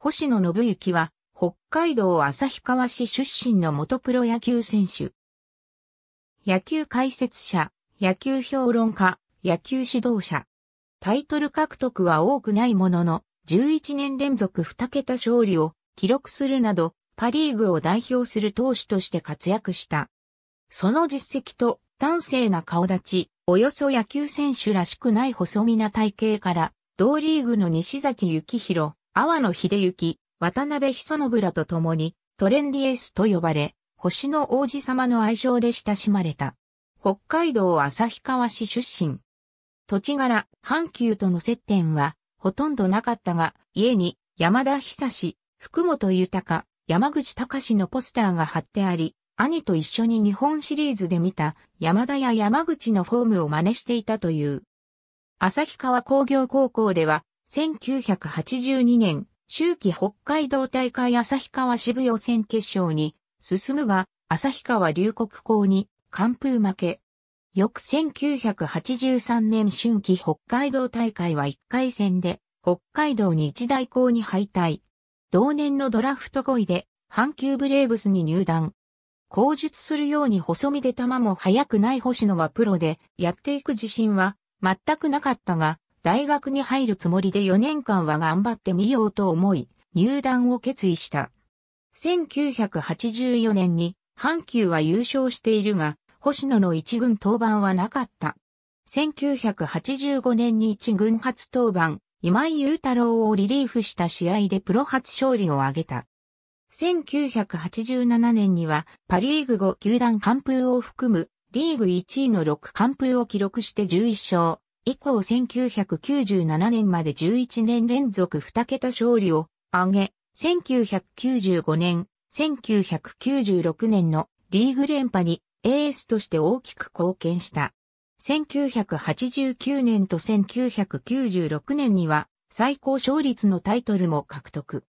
星野信之は、北海道旭川市出身の元プロ野球選手。野球解説者、野球評論家、野球指導者。タイトル獲得は多くないものの、11年連続2桁勝利を記録するなど、パリーグを代表する投手として活躍した。その実績と端正な顔立ち、およそ野球選手らしくない細身な体型から、同リーグの西崎幸宏、阿波の秀幸、渡辺久信らと共に、トレンディエスと呼ばれ、星の王子様の愛称で親しまれた。北海道旭川市出身。土地柄、阪急との接点は、ほとんどなかったが、家に、山田久志、福本豊、山口隆のポスターが貼ってあり、兄と一緒に日本シリーズで見た山田や山口のフォームを真似していたという。旭川工業高校では1982年、秋季北海道大会旭川支部予選決勝に進むが、旭川龍谷校に完封負け。翌1983年春季北海道大会は1回戦で北海道日大校に敗退。同年のドラフト5位で阪急ブレーブスに入団。口述するように細身で球も速くない星野はプロでやっていく自信は全くなかったが、大学に入るつもりで4年間は頑張ってみようと思い、入団を決意した。1984年に阪急は優勝しているが、星野の一軍登板はなかった。1985年に一軍初登板、今井雄太郎をリリーフした試合でプロ初勝利を挙げた。1987年にはパリーグ5球団完封を含むリーグ1位の6完封を記録して11勝、以降1997年まで11年連続2桁勝利を挙げ、1995年、1996年のリーグ連覇にエースとして大きく貢献した。1989年と1996年には最高勝率のタイトルも獲得。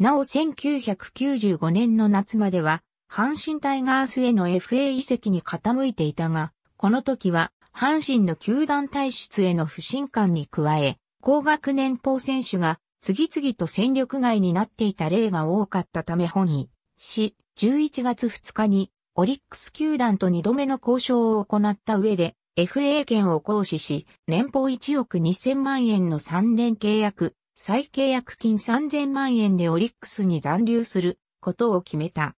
なお1995年の夏までは阪神タイガースへの FA 移籍に傾いていたが、この時は阪神の球団体質への不信感に加え、高学年俸選手が次々と戦力外になっていた例が多かったため本意し、11月2日にオリックス球団と2度目の交渉を行った上で FA 権を行使し、年俸1億2000万円の3年契約、再契約金3000万円でオリックスに残留することを決めた。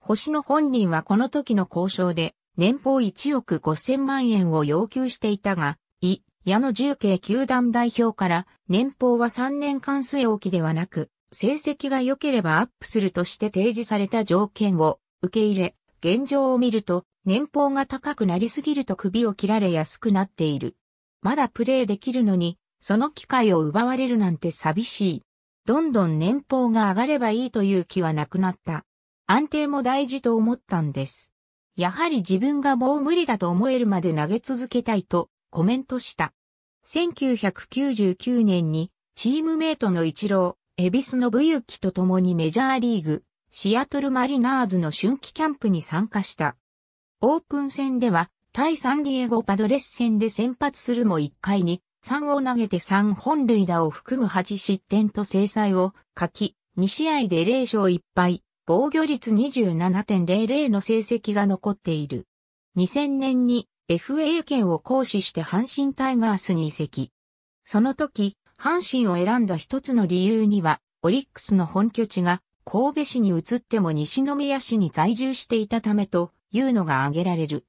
星野本人はこの時の交渉で年俸1億5000万円を要求していたが、い、矢野重慶球団代表から年俸は3年間据え置きではなく、成績が良ければアップするとして提示された条件を受け入れ、現状を見ると年俸が高くなりすぎると首を切られやすくなっている。まだプレーできるのに、その機会を奪われるなんて寂しい。どんどん年俸が上がればいいという気はなくなった。安定も大事と思ったんです。やはり自分がもう無理だと思えるまで投げ続けたいとコメントした。1999年にチームメイトのイチロー、エビスのブユキと共にメジャーリーグ、シアトルマリナーズの春季キャンプに参加した。オープン戦では、対サンディエゴパドレス戦で先発するも1回に、3を投げて3本塁打を含む8失点と制裁を書き、2試合で0勝1敗、防御率27.00の成績が残っている。2000年に FA 権を行使して阪神タイガースに移籍。その時、阪神を選んだ一つの理由には、オリックスの本拠地が神戸市に移っても西宮市に在住していたためというのが挙げられる。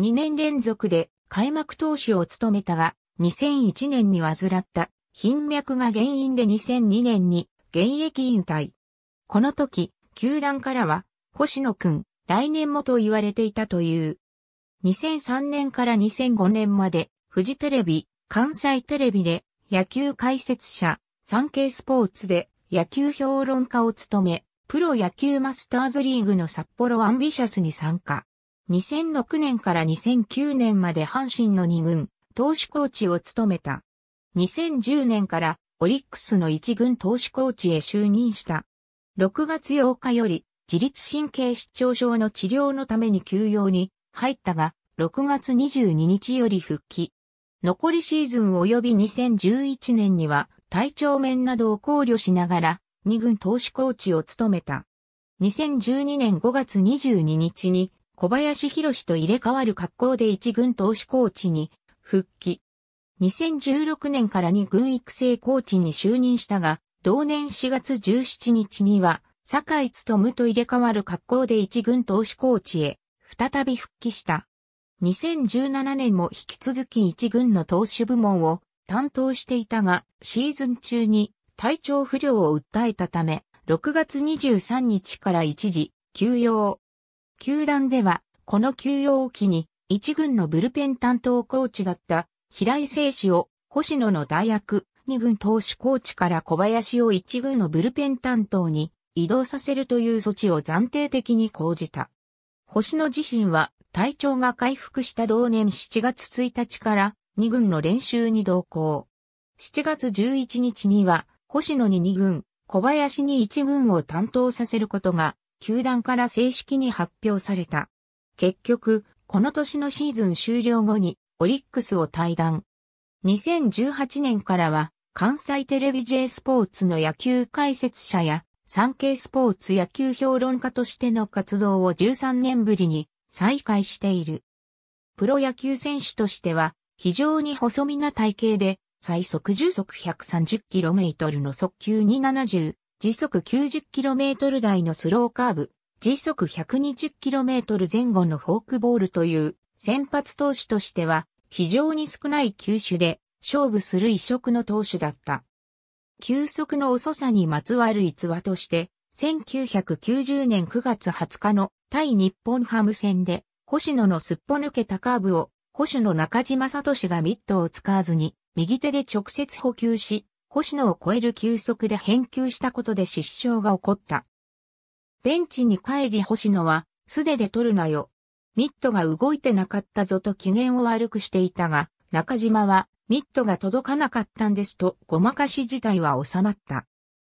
2年連続で開幕投手を務めたが、2001年に患った、貧脈が原因で2002年に現役引退。この時、球団からは、星野くん、来年もと言われていたという。2003年から2005年まで、フジテレビ、関西テレビで、野球解説者、産経スポーツで、野球評論家を務め、プロ野球マスターズリーグの札幌アンビシャスに参加。2006年から2009年まで阪神の2軍、投手コーチを務めた。2010年からオリックスの1軍投手コーチへ就任した。6月8日より自律神経失調症の治療のために休養に入ったが、6月22日より復帰。残りシーズン及び2011年には体調面などを考慮しながら2軍投手コーチを務めた。2012年5月22日に小林博と入れ替わる格好で1軍投手コーチに復帰。2016年から2軍育成コーチに就任したが、同年4月17日には、坂井務と入れ替わる格好で一軍投手コーチへ、再び復帰した。2017年も引き続き一軍の投手部門を担当していたが、シーズン中に体調不良を訴えたため、6月23日から一時、休養。球団では、この休養を機に、一軍のブルペン担当コーチだった平井誠氏を星野の大役、2軍投手コーチから小林を1軍のブルペン担当に移動させるという措置を暫定的に講じた。星野自身は体調が回復した同年7月1日から2軍の練習に同行。7月11日には星野に2軍、小林に1軍を担当させることが球団から正式に発表された。結局、この年のシーズン終了後にオリックスを退団。2018年からは関西テレビ J スポーツの野球解説者や、産経スポーツ野球評論家としての活動を13年ぶりに再開している。プロ野球選手としては、非常に細身な体型で、最速時速 130km の速球270、時速 90km 台のスローカーブ、時速 120km 前後のフォークボールという先発投手としては非常に少ない球種で勝負する異色の投手だった。球速の遅さにまつわる逸話として、1990年9月20日の対日本ハム戦で、星野のすっぽ抜けたカーブを、星野中島聡がミットを使わずに、右手で直接補給し、星野を超える球速で返球したことで失笑が起こった。ベンチに帰り星野は、素手で取るなよ。ミットが動いてなかったぞと機嫌を悪くしていたが、中島はミットが届かなかったんですとごまかし自体は収まった。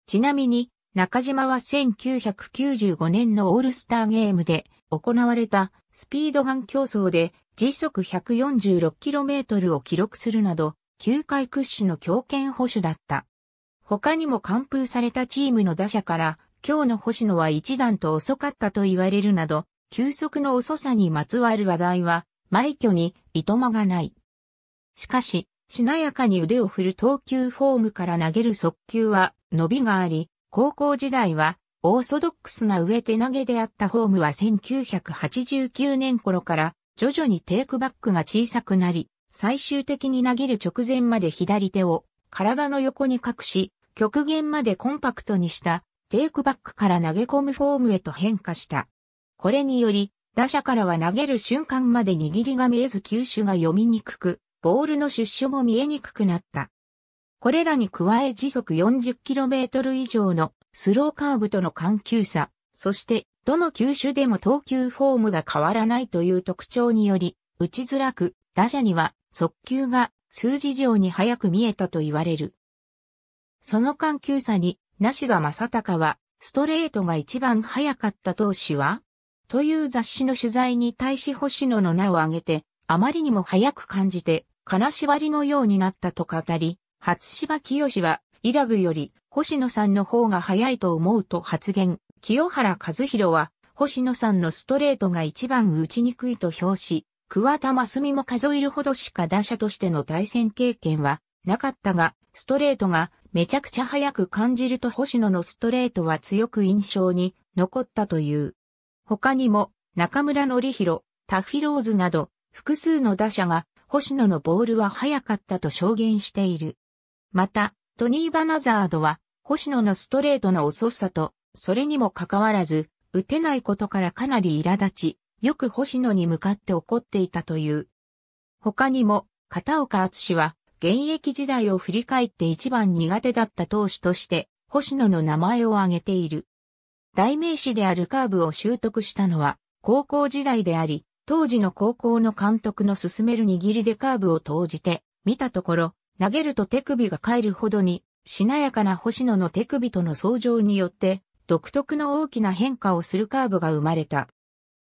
ちなみに、中島は1995年のオールスターゲームで行われたスピードガン競争で時速 146km を記録するなど、球界屈指の強権保守だった。他にも完封されたチームの打者から、今日の星野は一段と遅かったと言われるなど、球速の遅さにまつわる話題は、埋挙にいとまがない。しかし、しなやかに腕を振る投球フォームから投げる速球は伸びがあり、高校時代はオーソドックスな上手投げであったフォームは1989年頃から徐々にテイクバックが小さくなり、最終的に投げる直前まで左手を体の横に隠し、極限までコンパクトにしたテイクバックから投げ込むフォームへと変化した。これにより、打者からは投げる瞬間まで握りが見えず球種が読みにくく、ボールの出所も見えにくくなった。これらに加え時速 40km 以上のスローカーブとの緩急差、そしてどの球種でも投球フォームが変わらないという特徴により、打ちづらく、打者には速球が数字上に早く見えたと言われる。その緩急差に、梨さ正かは、ストレートが一番早かった投手はという雑誌の取材に対し星野の名を挙げて、あまりにも早く感じて、金縛りのようになったと語り、初芝清は、イラブより、星野さんの方が早いと思うと発言。清原和弘は、星野さんのストレートが一番打ちにくいと評し、桑田真澄も数えるほどしか打者としての対戦経験はなかったが、ストレートがめちゃくちゃ早く感じると星野のストレートは強く印象に残ったという。他にも、中村ひろ、タフィローズなど、複数の打者が星野のボールは速かったと証言している。また、トニー・バナザードは、星野のストレートの遅さと、それにもかかわらず、打てないことからかなり苛立ち、よく星野に向かって怒っていたという。他にも、片岡厚は、現役時代を振り返って一番苦手だった投手として、星野の名前を挙げている。代名詞であるカーブを習得したのは、高校時代であり、当時の高校の監督の進める握りでカーブを投じて、見たところ、投げると手首が返るほどに、しなやかな星野の手首との相乗によって、独特の大きな変化をするカーブが生まれた。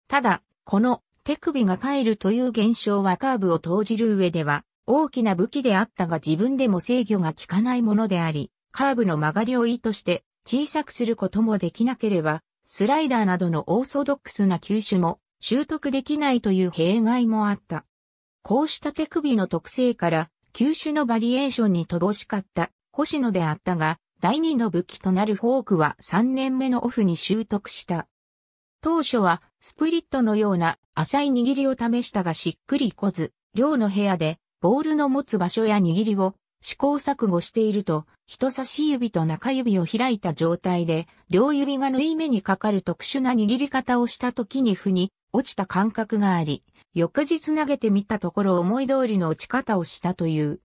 ただ、この手首が返るという現象はカーブを投じる上では、大きな武器であったが自分でも制御が効かないものであり、カーブの曲がりを意図して小さくすることもできなければ、スライダーなどのオーソドックスな球種も習得できないという弊害もあった。こうした手首の特性から、球種のバリエーションに乏しかった星野であったが、第二の武器となるフォークは3年目のオフに習得した。当初はスプリットのような浅い握りを試したがしっくりこず、寮の部屋でボールの持つ場所や握りを試行錯誤していると、人差し指と中指を開いた状態で、両指が縫い目にかかる特殊な握り方をした時に腑に落ちた感覚があり、翌日投げてみたところ思い通りの落ち方をしたという。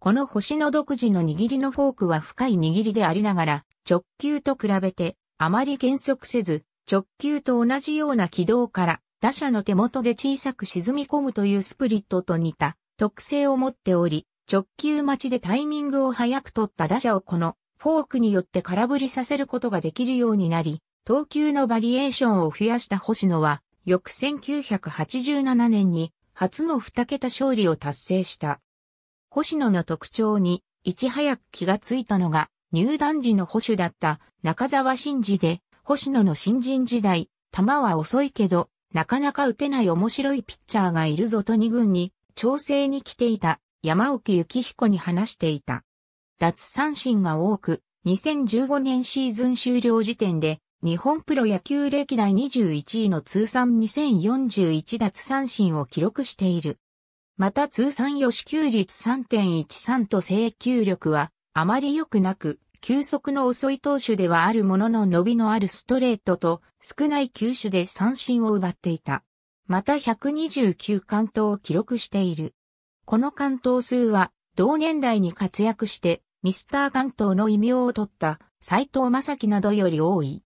この星の独自の握りのフォークは深い握りでありながら、直球と比べて、あまり減速せず、直球と同じような軌道から、打者の手元で小さく沈み込むというスプリットと似た特性を持っており、直球待ちでタイミングを早く取った打者をこのフォークによって空振りさせることができるようになり、投球のバリエーションを増やした星野は、翌1987年に初の2桁勝利を達成した。星野の特徴にいち早く気がついたのが入団時の保守だった中沢真嗣で、星野の新人時代、球は遅いけど、なかなか打てない面白いピッチャーがいるぞと二軍に調整に来ていた山沖幸彦に話していた。脱三振が多く、2015年シーズン終了時点で、日本プロ野球歴代21位の通算2041脱三振を記録している。また通算予支給率3.13と制球力はあまり良くなく、球速の遅い投手ではあるものの伸びのあるストレートと少ない球種で三振を奪っていた。また129関東を記録している。この関東数は、同年代に活躍して、ミスター関東の異名を取った斎藤正樹などより多い。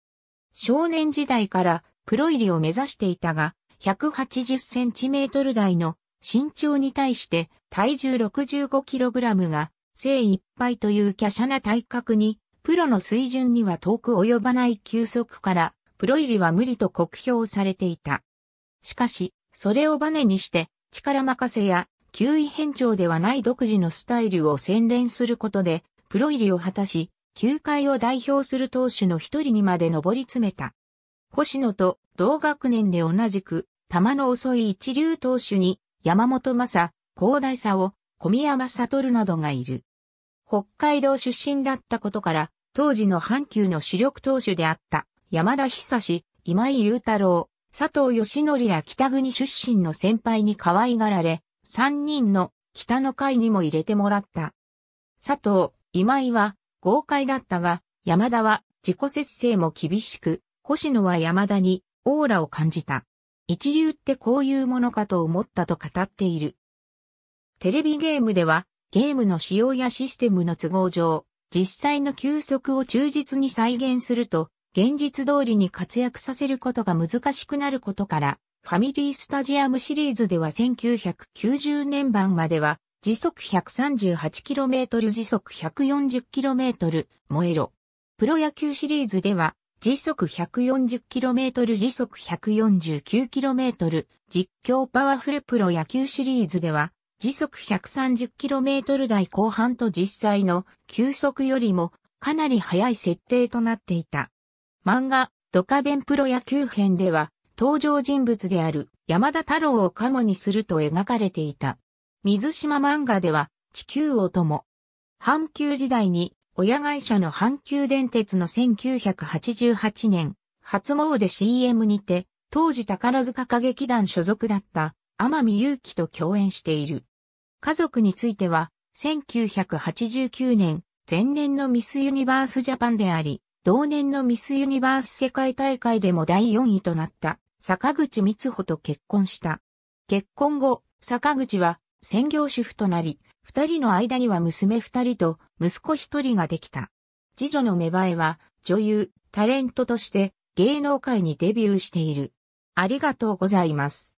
少年時代からプロ入りを目指していたが、180センチメートル台の身長に対して体重65キログラムが精一杯という華奢な体格に、プロの水準には遠く及ばない休息から、プロ入りは無理と酷評されていた。しかし、それをバネにして、力任せや球威変調ではない独自のスタイルを洗練することで、プロ入りを果たし、球界を代表する投手の一人にまで上り詰めた。星野と同学年で同じく、球の遅い一流投手に、山本正、広大さを、小宮山悟などがいる。北海道出身だったことから、当時の阪急の主力投手であった山田久志、今井雄太郎、佐藤義則ら北国出身の先輩に可愛がられ、三人の北の会にも入れてもらった。佐藤、今井は豪快だったが、山田は自己節制も厳しく、星野は山田にオーラを感じた。一流ってこういうものかと思ったと語っている。テレビゲームでは、ゲームの仕様やシステムの都合上、実際の休息を忠実に再現すると、現実通りに活躍させることが難しくなることから、ファミリースタジアムシリーズでは1990年版までは時速 138km 時速 140km 燃えろ。プロ野球シリーズでは時速 140km 時速 149km 実況パワフルプロ野球シリーズでは時速 130km 台後半と実際の球速よりもかなり速い設定となっていた。漫画ドカベンプロ野球編では登場人物である山田太郎をカモにすると描かれていた。水島漫画では地球をも。阪急時代に親会社の阪急電鉄の1988年、初詣 CM にて、当時宝塚歌劇団所属だった天海祐希と共演している。家族については、1989年、前年のミスユニバースジャパンであり、同年のミスユニバース世界大会でも第4位となった、坂口光穂と結婚した。結婚後、坂口は専業主婦となり、二人の間には娘二人と息子一人ができた。次女の芽生えは女優、タレントとして芸能界にデビューしている。ありがとうございます。